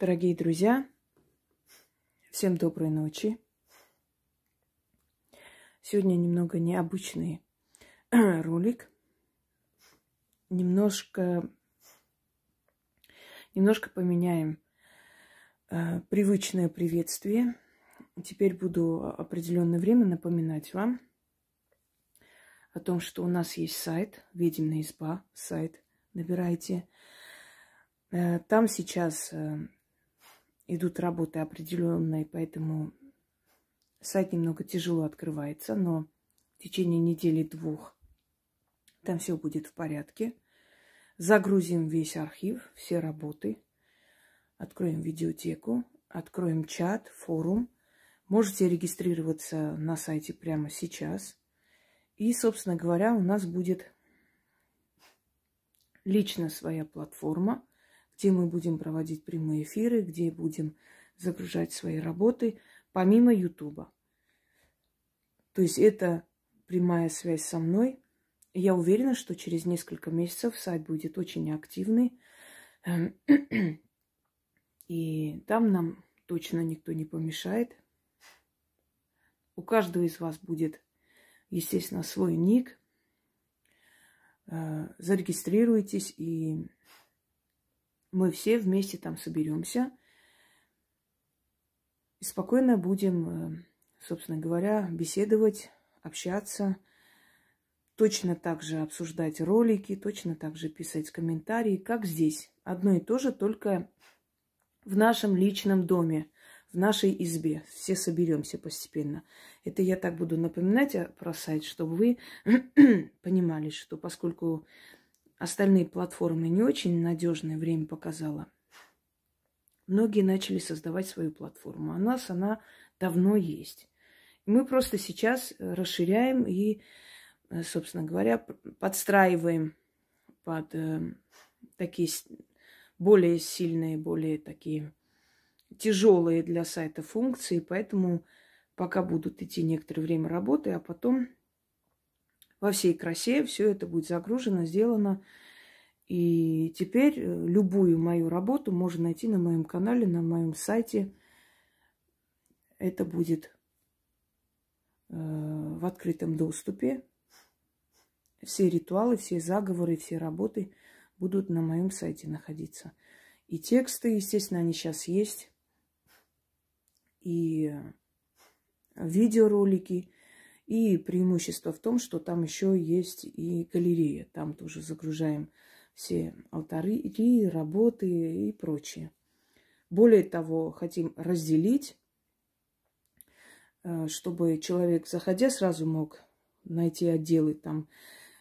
Дорогие друзья, всем доброй ночи. Сегодня немного необычный ролик. Немножко, немножко поменяем э, привычное приветствие. Теперь буду определенное время напоминать вам о том, что у нас есть сайт «Ведьмина изба», сайт, набирайте. Э, там сейчас э, идут работы определенные, поэтому сайт немного тяжело открывается, но в течение недели-двух там все будет в порядке. Загрузим весь архив, все работы, откроем видеотеку, откроем чат, форум. Можете регистрироваться на сайте прямо сейчас. И, собственно говоря, у нас будет лично своя платформа – где мы будем проводить прямые эфиры, где будем загружать свои работы, помимо Ютуба. То есть это прямая связь со мной. Я уверена, что через несколько месяцев сайт будет очень активный. И там нам точно никто не помешает. У каждого из вас будет, естественно, свой ник. Э, зарегистрируйтесь и мы все вместе там соберемся и спокойно будем, э, собственно говоря, беседовать, общаться, точно так же обсуждать ролики, точно так же писать комментарии, как здесь. Одно и то же, только в нашем личном доме, в нашей избе. Все соберемся постепенно. Это я так буду напоминать э, про сайт, чтобы вы понимали, что поскольку остальные платформы не очень надежное время показало, многие начали создавать свою платформу. А нас она давно есть. мы просто сейчас э, расширяем и, э, собственно говоря, подстраиваем под э, такие более сильные, более такие тяжелые для сайта функции. Поэтому пока будут идти некоторое время работы, а потом во всей красе все это будет загружено, сделано. И теперь э, любую мою работу можно найти на моем канале, на моем сайте. Это будет э, в открытом доступе. Все ритуалы, все заговоры, все работы будут на моем сайте находиться. И тексты, естественно, они сейчас есть. И э, видеоролики. И преимущество в том, что там еще есть и галерея. Там тоже загружаем все алтары, и работы и прочее. Более того, хотим разделить, э, чтобы человек, заходя, сразу мог найти отделы там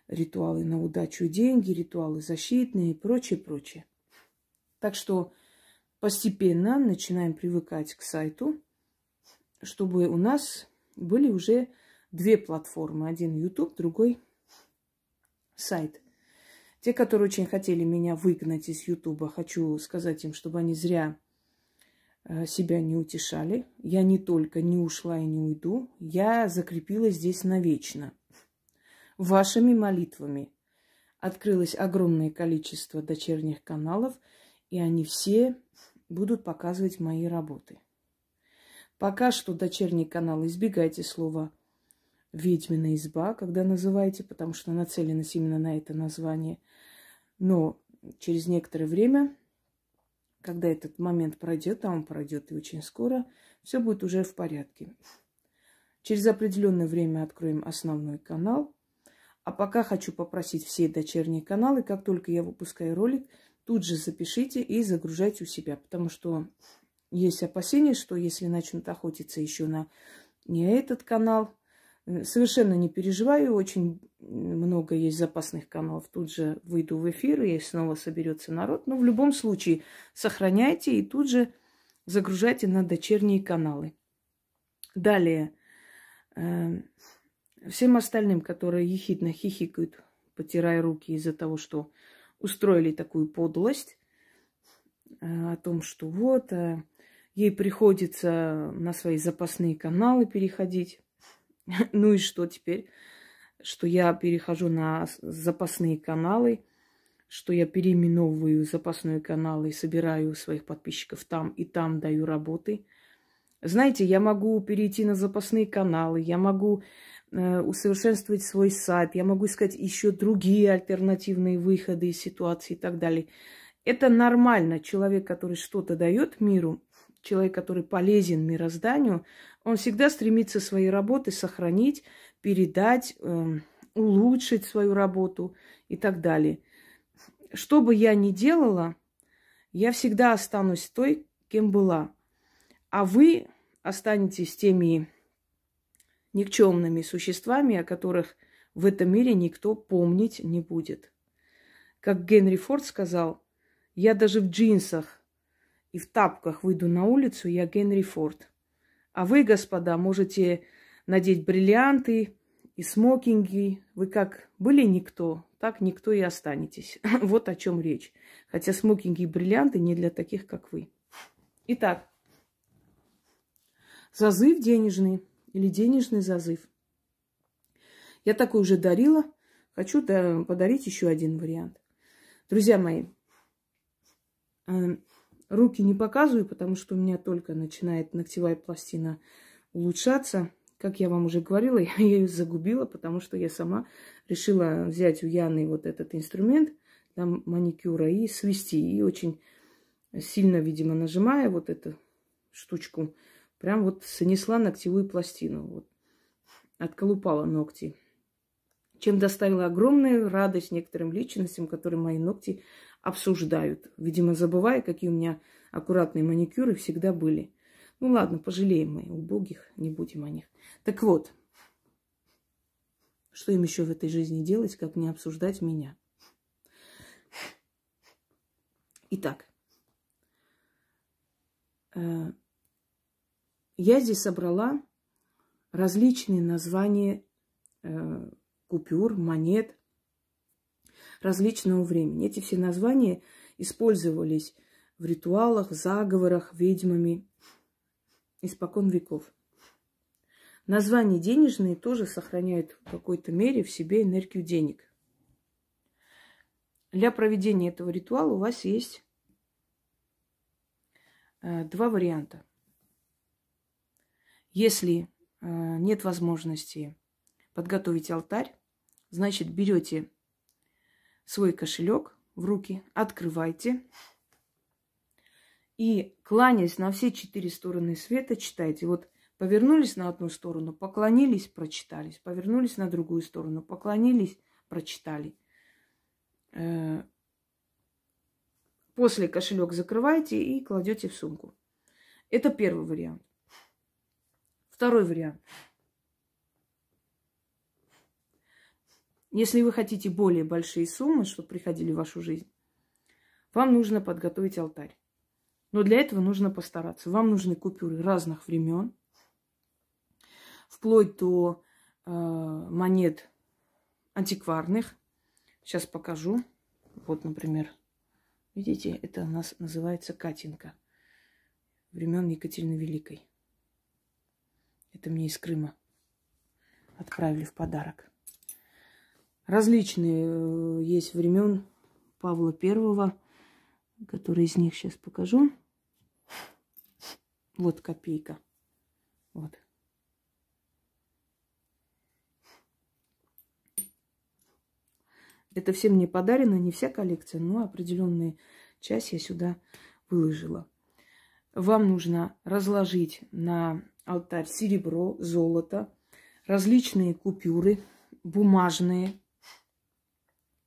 ритуалы на удачу деньги, ритуалы защитные и прочее, прочее. Так что постепенно начинаем привыкать к сайту, чтобы у нас были уже две платформы. Один YouTube, другой сайт. Те, которые очень хотели меня выгнать из Ютуба, хочу сказать им, чтобы они зря э, себя не утешали. Я не только не ушла и не уйду, я закрепилась здесь навечно. Вашими молитвами открылось огромное количество дочерних каналов, и они все будут показывать мои работы. Пока что дочерний канал, избегайте слова ведьмина изба, когда называете, потому что нацелилась именно на это название. Но через некоторое время, когда этот момент пройдет, а он пройдет и очень скоро, все будет уже в порядке. Через определенное время откроем основной канал. А пока хочу попросить все дочерние каналы, как только я выпускаю ролик, тут же запишите и загружайте у себя, потому что есть опасения, что если начнут охотиться еще на не этот канал, Э, совершенно не переживаю, очень много есть запасных каналов. Тут же выйду в эфир, и снова соберется народ. Но ну, в любом случае сохраняйте и тут же загружайте на дочерние каналы. Далее. Э, всем остальным, которые ехидно хихикают, потирая руки из-за того, что устроили такую подлость, э, о том, что вот, ей приходится на свои запасные каналы переходить. Ну и что теперь? Что я перехожу на запасные каналы, что я переименовываю запасные каналы, собираю своих подписчиков там и там даю работы. Знаете, я могу перейти на запасные каналы, я могу э, усовершенствовать свой сайт, я могу искать еще другие альтернативные выходы из ситуации и так далее. Это нормально. Человек, который что-то дает миру, человек, который полезен мирозданию, он всегда стремится свои работы сохранить, передать, эм, улучшить свою работу и так далее. Что бы я ни делала, я всегда останусь той, кем была. А вы останетесь теми никчемными существами, о которых в этом мире никто помнить не будет. Как Генри Форд сказал, я даже в джинсах и в тапках выйду на улицу, я Генри Форд. А вы, господа, можете надеть бриллианты и смокинги. Вы как были никто, так никто и останетесь. вот о чем речь. Хотя смокинги и бриллианты не для таких, как вы. Итак, зазыв денежный или денежный зазыв. Я такой уже дарила. Хочу подарить еще один вариант. Друзья мои, эм, Руки не показываю, потому что у меня только начинает ногтевая пластина улучшаться. Как я вам уже говорила, я ее загубила, потому что я сама решила взять у Яны вот этот инструмент для маникюра и свести. И очень сильно, видимо, нажимая вот эту штучку, прям вот снесла ногтевую пластину. Вот. Отколупала ногти чем доставила огромную радость некоторым личностям, которые мои ногти обсуждают. Видимо, забывая, какие у меня аккуратные маникюры всегда были. Ну ладно, пожалеем мы убогих, не будем о них. Так вот, что им еще в этой жизни делать, как не обсуждать меня? Итак, э, я здесь собрала различные названия э, купюр, монет, различного времени. Эти все названия использовались в ритуалах, заговорах, ведьмами испокон веков. Названия денежные тоже сохраняют в какой-то мере в себе энергию денег. Для проведения этого ритуала у вас есть э, два варианта. Если э, нет возможности подготовить алтарь, значит берете свой кошелек в руки, открывайте и, кланяясь на все четыре стороны света, читайте. Вот повернулись на одну сторону, поклонились, прочитались, повернулись на другую сторону, поклонились, прочитали. Э, после кошелек закрываете и кладете в сумку. Это первый вариант. Второй вариант. Если вы хотите более большие суммы, чтобы приходили в вашу жизнь, вам нужно подготовить алтарь. Но для этого нужно постараться. Вам нужны купюры разных времен, вплоть до э, монет антикварных. Сейчас покажу. Вот, например, видите, это у нас называется Катинка времен Екатерины Великой. Это мне из Крыма отправили в подарок. Различные э, есть времен Павла Первого, которые из них сейчас покажу. Вот копейка. Вот. Это всем не подарено, не вся коллекция, но определенную часть я сюда выложила. Вам нужно разложить на алтарь серебро, золото, различные купюры, бумажные,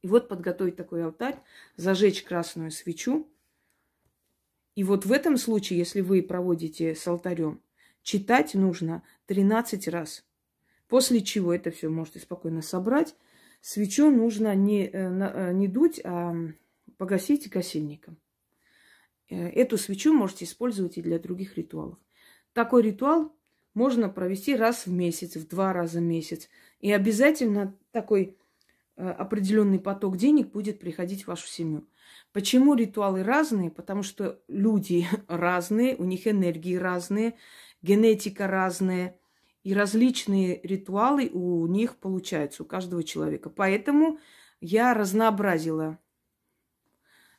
и вот подготовить такой алтарь, зажечь красную свечу. И вот в этом случае, если вы проводите с алтарем, читать нужно 13 раз. После чего это все можете спокойно собрать. Свечу нужно не, э, э, не дуть, а погасить гасильником. Э, эту свечу можете использовать и для других ритуалов. Такой ритуал можно провести раз в месяц, в два раза в месяц. И обязательно такой Э, определенный поток денег будет приходить в вашу семью. Почему ритуалы разные? Потому что люди разные, у них энергии разные, генетика разная, и различные ритуалы у них получаются, у каждого человека. Поэтому я разнообразила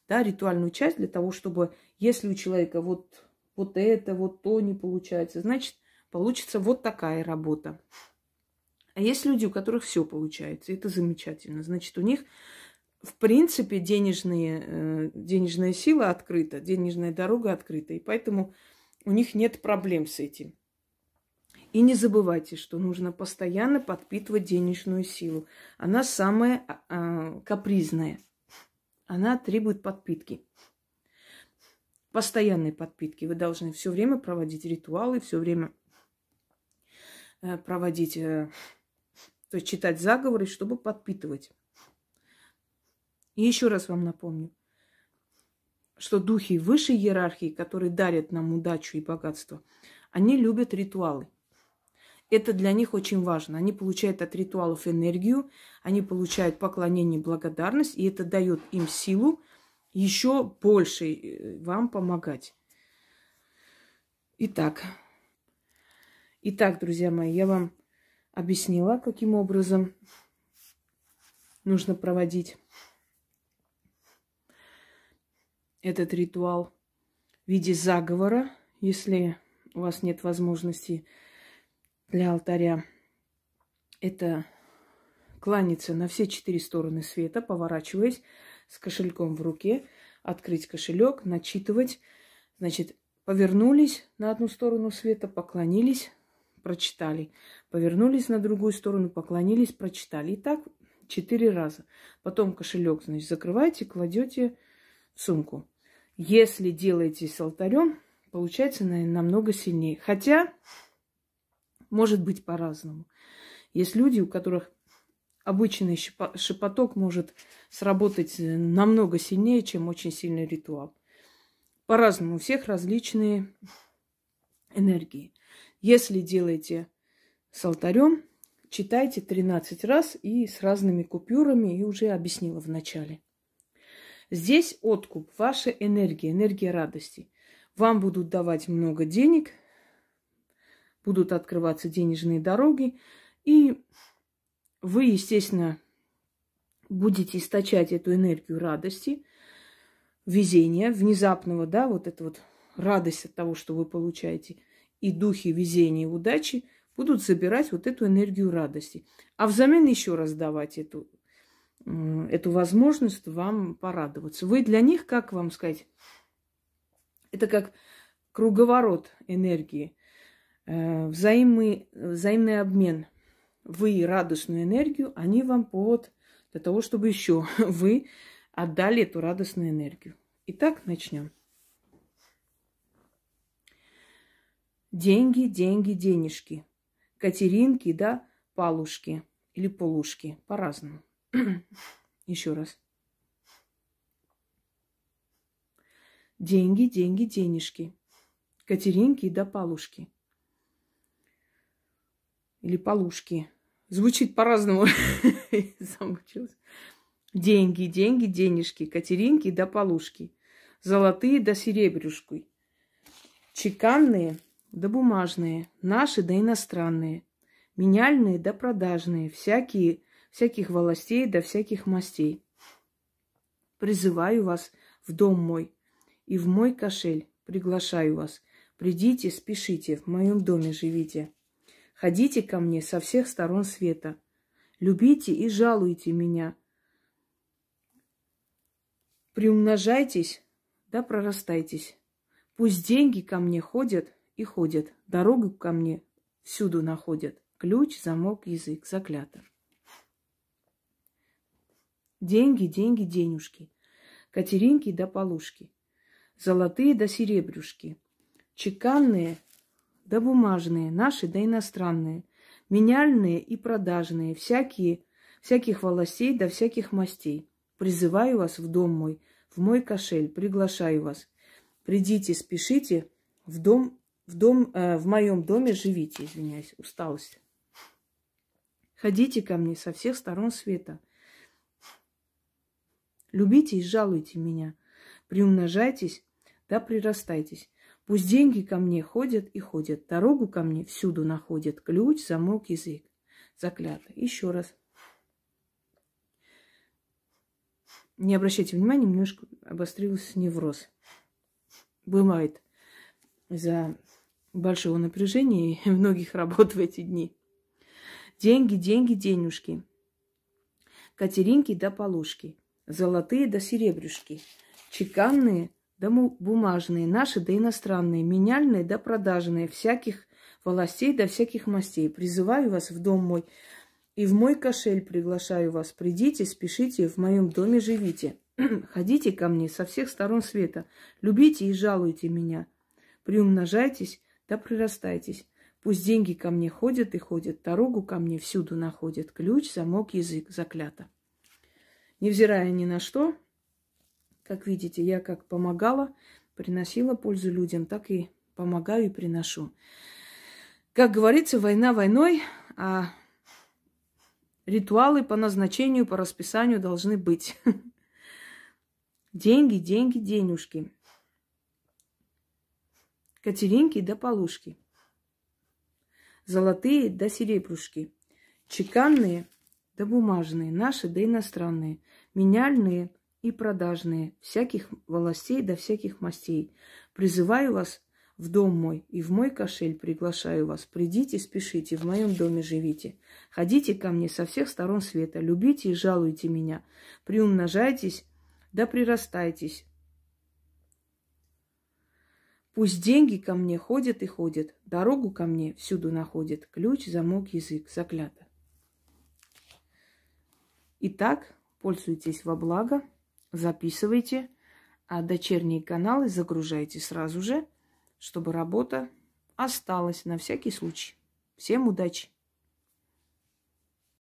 да, ритуальную часть для того, чтобы если у человека вот, вот это, вот то не получается, значит, получится вот такая работа. А есть люди, у которых все получается. Это замечательно. Значит, у них, в принципе, денежные, э, денежная сила открыта, денежная дорога открыта. И поэтому у них нет проблем с этим. И не забывайте, что нужно постоянно подпитывать денежную силу. Она самая э, капризная. Она требует подпитки. Постоянной подпитки. Вы должны все время проводить ритуалы, все время э, проводить э, то есть читать заговоры, чтобы подпитывать. И еще раз вам напомню, что духи высшей иерархии, которые дарят нам удачу и богатство, они любят ритуалы. Это для них очень важно. Они получают от ритуалов энергию, они получают поклонение и благодарность, и это дает им силу еще больше э, вам помогать. Итак, итак, друзья мои, я вам объяснила, каким образом нужно проводить этот ритуал в виде заговора, если у вас нет возможности для алтаря. Это кланяться на все четыре стороны света, поворачиваясь с кошельком в руке, открыть кошелек, начитывать. Значит, повернулись на одну сторону света, поклонились, прочитали. Повернулись на другую сторону, поклонились, прочитали. И так четыре раза. Потом кошелек, значит, закрываете, кладете в сумку. Если делаете с алтарем, получается намного сильнее. Хотя, может быть по-разному. Есть люди, у которых обычный шепоток может сработать э, намного сильнее, чем очень сильный ритуал. По-разному, у всех различные энергии. Если делаете с алтарем, читайте 13 раз и с разными купюрами, и уже объяснила в начале. Здесь откуп, ваша энергия, энергия радости. Вам будут давать много денег, будут открываться денежные дороги, и вы, естественно, будете источать эту энергию радости, везения, внезапного, да, вот эта вот радость от того, что вы получаете и духи везения и удачи будут забирать вот эту энергию радости. А взамен еще раз давать эту, эту возможность вам порадоваться. Вы для них, как вам сказать, это как круговорот энергии, э, взаимный, взаимный обмен. Вы радостную энергию, они вам повод для того, чтобы еще вы отдали эту радостную энергию. Итак, начнем. Деньги, деньги, денежки. Катеринки, да, палушки или полушки. По-разному. Еще раз. Деньги, деньги, денежки. Катеринки, да, палушки. Или полушки. Звучит по-разному. Деньги, деньги, денежки. Катеринки, да, полушки. Золотые, да, серебрюшкой, Чеканные – да бумажные, наши да иностранные, меняльные да продажные, всякие, всяких волостей да всяких мастей. Призываю вас в дом мой и в мой кошель приглашаю вас. Придите, спешите, в моем доме живите. Ходите ко мне со всех сторон света. Любите и жалуйте меня. Приумножайтесь, да прорастайтесь. Пусть деньги ко мне ходят, и ходят. Дорогу ко мне всюду находят. Ключ, замок, язык, заклято. Деньги, деньги, денюшки Катеринки да полушки. Золотые да серебрюшки. Чеканные да бумажные, наши да иностранные. Меняльные и продажные, всякие, всяких волосей да всяких мастей. Призываю вас в дом мой, в мой кошель, приглашаю вас. Придите, спешите в дом в, дом, э, в моем доме живите, извиняюсь, усталость. Ходите ко мне со всех сторон света. Любите и жалуйте меня. Приумножайтесь, да прирастайтесь. Пусть деньги ко мне ходят и ходят, дорогу ко мне всюду находят, ключ, замок, язык. Заклято. Еще раз. Не обращайте внимания, немножко обострился невроз. Бывает. За большого напряжения и многих работ в эти дни. Деньги, деньги, денежки. Катеринки да полушки. Золотые да серебрюшки. Чеканные да бумажные. Наши да иностранные. Меняльные да продажные. Всяких властей да всяких мастей. Призываю вас в дом мой и в мой кошель приглашаю вас. Придите, спешите, в моем доме живите. Ходите ко мне со всех сторон света. Любите и жалуйте меня. Приумножайтесь да прирастайтесь. Пусть деньги ко мне ходят и ходят, дорогу ко мне всюду находят, ключ, замок, язык, заклято. Невзирая ни на что, как видите, я как помогала, приносила пользу людям, так и помогаю и приношу. Как говорится, война войной, а ритуалы по назначению, по расписанию должны быть. Деньги, деньги, денежки. Катеринки до полушки. Золотые до серебрушки. Чеканные да бумажные, наши да иностранные. Меняльные и продажные, всяких властей да всяких мастей. Призываю вас в дом мой и в мой кошель приглашаю вас. Придите, спешите, в моем доме живите. Ходите ко мне со всех сторон света, любите и жалуйте меня. Приумножайтесь, да прирастайтесь, Пусть деньги ко мне ходят и ходят, дорогу ко мне всюду находят, ключ, замок, язык, заклято. Итак, пользуйтесь во благо, записывайте, а дочерние каналы загружайте сразу же, чтобы работа осталась на всякий случай. Всем удачи!